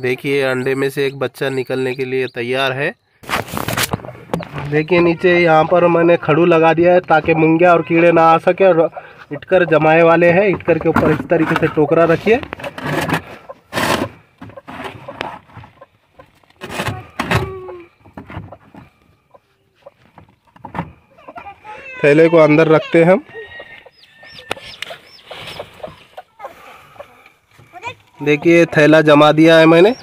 देखिए अंडे में से एक बच्चा निकलने के लिए तैयार है देखिए नीचे यहाँ पर मैंने खड़ू लगा दिया है ताकि मुंगिया और कीड़े ना आ सके और इटकर जमाए वाले हैं इटकर के ऊपर इस तरीके से टोकरा रखिए थैले को अंदर रखते हैं हम देखिए थैला जमा दिया है मैंने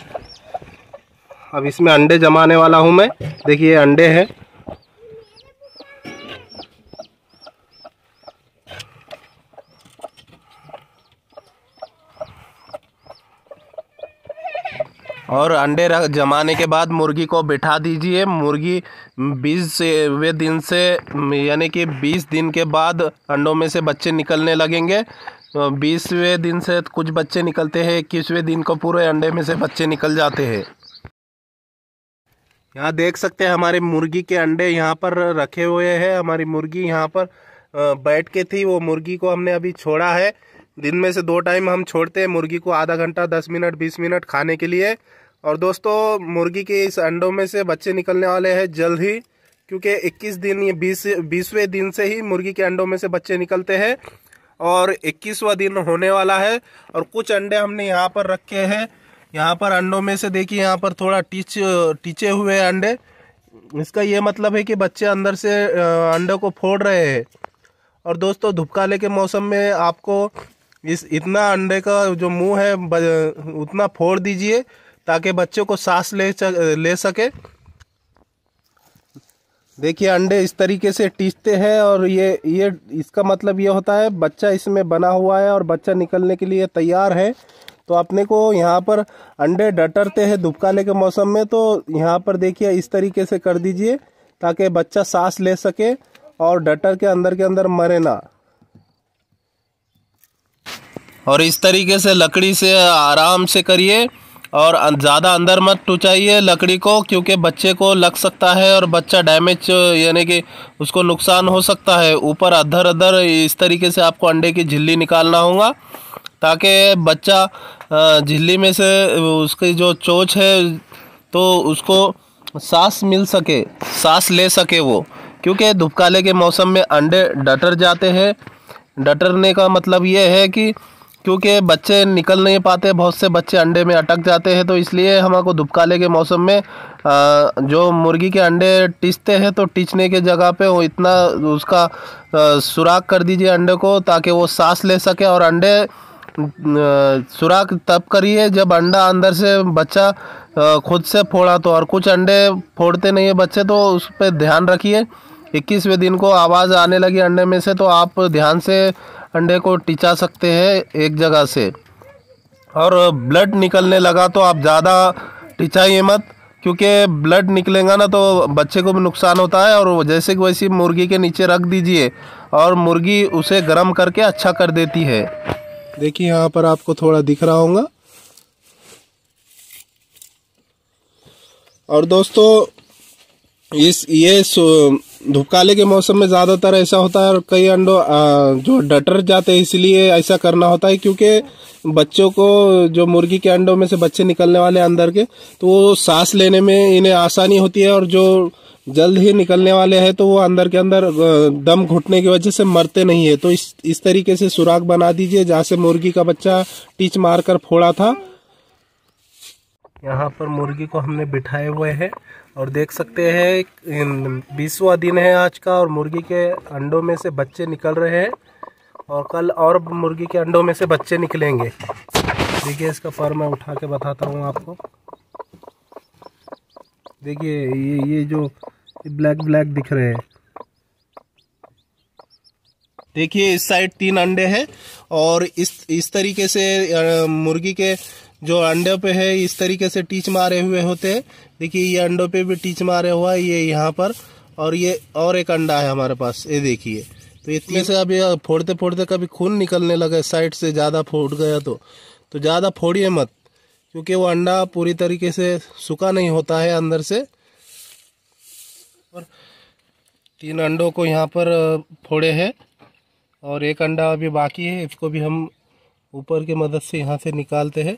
अब इसमें अंडे जमाने वाला हूँ मैं देखिए अंडे हैं और अंडे रख जमाने के बाद मुर्गी को बिठा दीजिए मुर्गी बीस वे दिन से यानी कि बीस दिन के बाद अंडों में से बच्चे निकलने लगेंगे बीसवें दिन से कुछ बच्चे निकलते हैं इक्कीसवें दिन को पूरे अंडे में से बच्चे निकल जाते हैं यहाँ देख सकते हैं हमारे मुर्गी के अंडे यहाँ पर रखे हुए हैं हमारी मुर्गी यहाँ पर बैठ के थी वो मुर्गी को हमने अभी छोड़ा है दिन में से दो टाइम हम छोड़ते हैं मुर्गी को आधा घंटा दस मिनट बीस मिनट खाने के लिए और दोस्तों मुर्गी के इस अंडों में से बच्चे निकलने वाले हैं जल्द ही क्योंकि 21 दिन ये बीस बीसवें दिन से ही मुर्गी के अंडों में से बच्चे निकलते हैं और 21वां दिन होने वाला है और कुछ अंडे हमने यहाँ पर रखे हैं यहाँ पर अंडों में से देखिए यहाँ पर थोड़ा टीच टीचे हुए अंडे इसका ये मतलब है कि बच्चे अंदर से अंडों को फोड़ रहे हैं और दोस्तों धुपकाले के मौसम में आपको इस इतना अंडे का जो मुँह है उतना फोड़ दीजिए ताकि बच्चों को सांस ले ले सके देखिए अंडे इस तरीके से टीचते हैं और ये ये इसका मतलब ये होता है बच्चा इसमें बना हुआ है और बच्चा निकलने के लिए तैयार है तो अपने को यहाँ पर अंडे डटरते हैं धुपकाले के मौसम में तो यहाँ पर देखिए इस तरीके से कर दीजिए ताकि बच्चा सांस ले सके और डटर के अंदर के अंदर मरे ना और इस तरीके से लकड़ी से आराम से करिए और अं- ज़्यादा अंदर मत टुचाइए लकड़ी को क्योंकि बच्चे को लग सकता है और बच्चा डैमेज यानी कि उसको नुकसान हो सकता है ऊपर अधर अधर इस तरीके से आपको अंडे की झिल्ली निकालना होगा ताकि बच्चा झिल्ली में से उसकी जो चोच है तो उसको सांस मिल सके सांस ले सके वो क्योंकि धुपकाले के मौसम में अंडे डटर जाते हैं डटरने का मतलब ये है कि क्योंकि बच्चे निकल नहीं पाते बहुत से बच्चे अंडे में अटक जाते हैं तो इसलिए हमको धुपकाले के मौसम में जो मुर्गी के अंडे टिचते हैं तो टिचने के जगह पे वो इतना उसका सुराख कर दीजिए अंडे को ताकि वो सांस ले सके और अंडे सुराख तब करिए जब अंडा अंदर से बच्चा खुद से फोड़ा तो और कुछ अंडे फोड़ते नहीं है बच्चे तो उस पर ध्यान रखिए इक्कीसवें दिन को आवाज़ आने लगी अंडे में से तो आप ध्यान से अंडे को टिचा सकते हैं एक जगह से और ब्लड निकलने लगा तो आप ज़्यादा टिचाइए मत क्योंकि ब्लड निकलेगा ना तो बच्चे को भी नुकसान होता है और जैसे कि वैसी मुर्गी के नीचे रख दीजिए और मुर्गी उसे गर्म करके अच्छा कर देती है देखिए यहाँ पर आपको थोड़ा दिख रहा होगा और दोस्तों इस ये धुपकाले के मौसम में ज्यादातर ऐसा होता है और कई अंडों जो डटर जाते हैं इसलिए ऐसा करना होता है क्योंकि बच्चों को जो मुर्गी के अंडों में से बच्चे निकलने वाले अंदर के तो वो सांस लेने में इन्हें आसानी होती है और जो जल्द ही निकलने वाले हैं तो वो अंदर के अंदर दम घुटने की वजह से मरते नहीं है तो इस इस तरीके से सुराख बना दीजिए जहाँ से मुर्गी का बच्चा टीच मार कर फोड़ा था यहाँ पर मुर्गी को हमने बिठाए हुए हैं और देख सकते हैं बीसवा दिन है आज का और मुर्गी के अंडों में से बच्चे निकल रहे हैं और कल और मुर्गी के अंडों में से बच्चे निकलेंगे देखिए इसका पर मैं उठा के बताता हूँ आपको देखिए ये ये जो ब्लैक ब्लैक दिख रहे हैं देखिए इस साइड तीन अंडे हैं और इस इस तरीके से मुर्गी के जो अंडे पे है इस तरीके से टीच मारे हुए होते हैं देखिए ये अंडों पे भी टीच मारे हुआ है ये यहाँ पर और ये और एक अंडा है हमारे पास ये देखिए तो इतने से अब ये फोड़ते फोड़ते कभी खून निकलने लगा साइड से ज़्यादा फोड़ गया तो तो ज़्यादा फोड़िए मत क्योंकि वो अंडा पूरी तरीके से सूखा नहीं होता है अंदर से और तीन अंडों को यहाँ पर फोड़े हैं और एक अंडा अभी बाकी है इसको भी हम ऊपर की मदद से यहाँ से निकालते हैं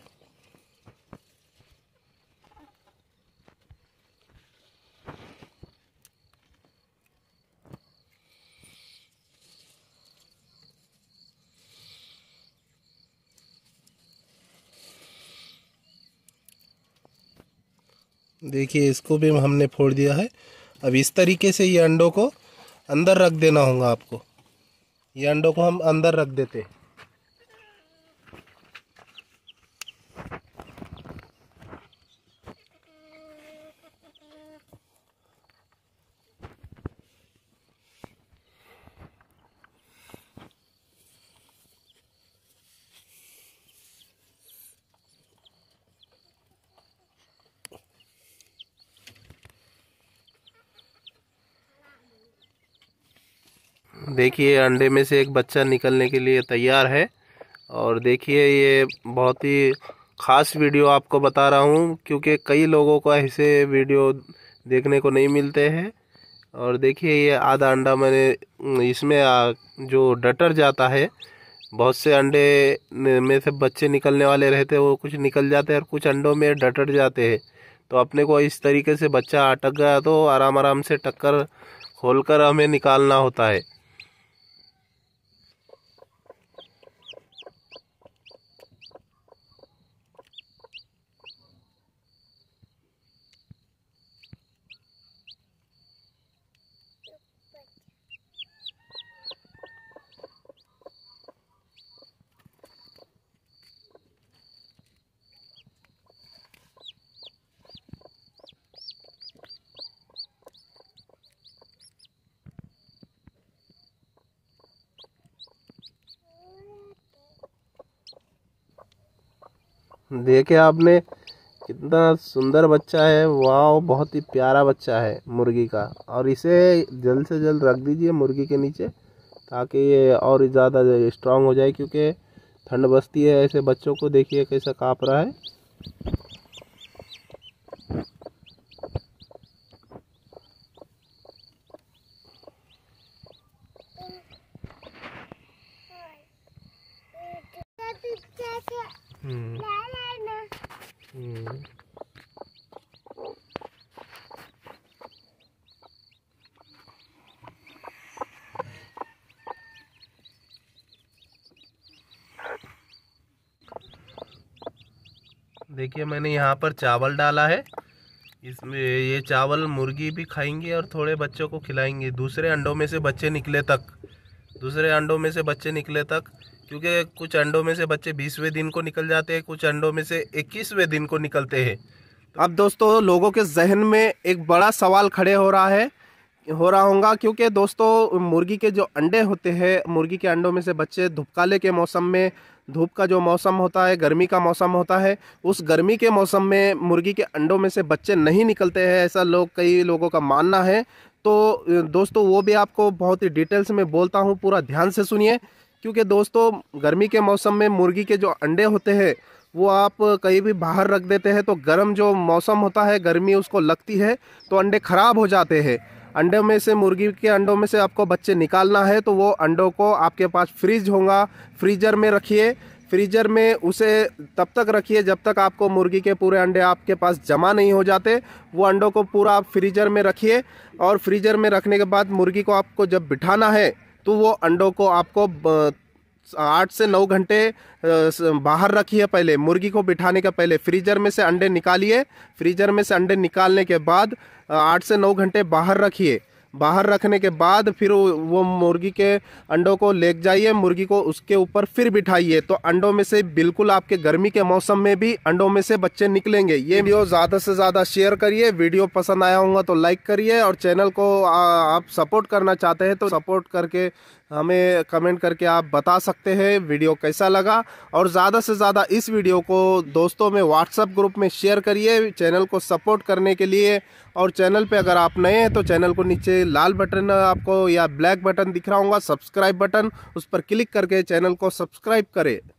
देखिए इसको भी हमने फोड़ दिया है अब इस तरीके से ये अंडों को अंदर रख देना होगा आपको ये अंडों को हम अंदर रख देते हैं देखिए अंडे में से एक बच्चा निकलने के लिए तैयार है और देखिए ये बहुत ही ख़ास वीडियो आपको बता रहा हूँ क्योंकि कई लोगों को ऐसे वीडियो देखने को नहीं मिलते हैं और देखिए ये आधा अंडा मैंने इसमें जो डटर जाता है बहुत से अंडे में से बच्चे निकलने वाले रहते हैं वो कुछ निकल जाते हैं और कुछ अंडों में डटर जाते हैं तो अपने को इस तरीके से बच्चा अटक गया तो आराम आराम से टक्कर खोलकर हमें निकालना होता है देखे आपने कितना सुंदर बच्चा है वाह बहुत ही प्यारा बच्चा है मुर्गी का और इसे जल्द से जल्द रख दीजिए मुर्गी के नीचे ताकि ये और ज़्यादा स्ट्रांग हो जाए क्योंकि ठंड बस्ती है ऐसे बच्चों को देखिए कैसा काँप रहा है देखिए मैंने यहाँ पर चावल डाला है इसमें ये चावल मुर्गी भी खाएंगी और थोड़े बच्चों को खिलाएंगे दूसरे अंडों में से बच्चे निकले तक दूसरे अंडों में से बच्चे निकले तक क्योंकि कुछ अंडों में से बच्चे बीसवें दिन को निकल जाते हैं कुछ अंडों में से इक्कीसवें दिन को निकलते हैं तो अब दोस्तों लोगों के जहन में एक बड़ा सवाल खड़े हो रहा है हो रहा होगा क्योंकि दोस्तों मुर्गी के जो अंडे होते हैं मुर्गी के अंडों में से बच्चे धुपकाले के मौसम में धूप का जो मौसम होता है गर्मी का मौसम होता है उस गर्मी के मौसम में मुर्गी के अंडों में से बच्चे नहीं निकलते हैं ऐसा लोग कई लोगों का मानना है तो दोस्तों वो भी आपको बहुत ही डिटेल्स में बोलता हूँ पूरा ध्यान से सुनिए क्योंकि दोस्तों गर्मी के मौसम में मुर्गी के जो अंडे होते हैं वो आप कहीं भी बाहर रख देते हैं तो गर्म जो मौसम होता है गर्मी उसको लगती है तो अंडे ख़राब हो जाते हैं अंडों में से मुर्गी के अंडों में से आपको बच्चे निकालना है तो वो अंडों को आपके पास फ्रिज होगा फ्रीजर में रखिए फ्रीजर में उसे तब तक रखिए जब तक आपको मुर्गी के पूरे अंडे आपके पास जमा नहीं हो जाते वो अंडों को पूरा आप फ्रीजर में रखिए और फ्रीजर में रखने के बाद मुर्गी को आपको जब बिठाना है तो वो अंडों को आपको आठ से नौ घंटे बाहर रखिए पहले मुर्गी को बिठाने का पहले फ्रीजर में से अंडे निकालिए फ्रीजर में से अंडे निकालने के बाद आठ से नौ घंटे बाहर रखिए बाहर रखने के बाद फिर वो मुर्गी के अंडों को ले जाइए मुर्गी को उसके ऊपर फिर बिठाइए तो अंडों में से बिल्कुल आपके गर्मी के मौसम में भी अंडों में से बच्चे निकलेंगे ये वीडियो ज़्यादा से ज़्यादा शेयर करिए वीडियो पसंद आया होगा तो लाइक करिए और चैनल को आप सपोर्ट करना चाहते हैं तो सपोर्ट करके हमें कमेंट करके आप बता सकते हैं वीडियो कैसा लगा और ज़्यादा से ज़्यादा इस वीडियो को दोस्तों में व्हाट्सअप ग्रुप में शेयर करिए चैनल को सपोर्ट करने के लिए और चैनल पे अगर आप नए हैं तो चैनल को नीचे लाल बटन आपको या ब्लैक बटन दिख रहा होगा सब्सक्राइब बटन उस पर क्लिक करके चैनल को सब्सक्राइब करें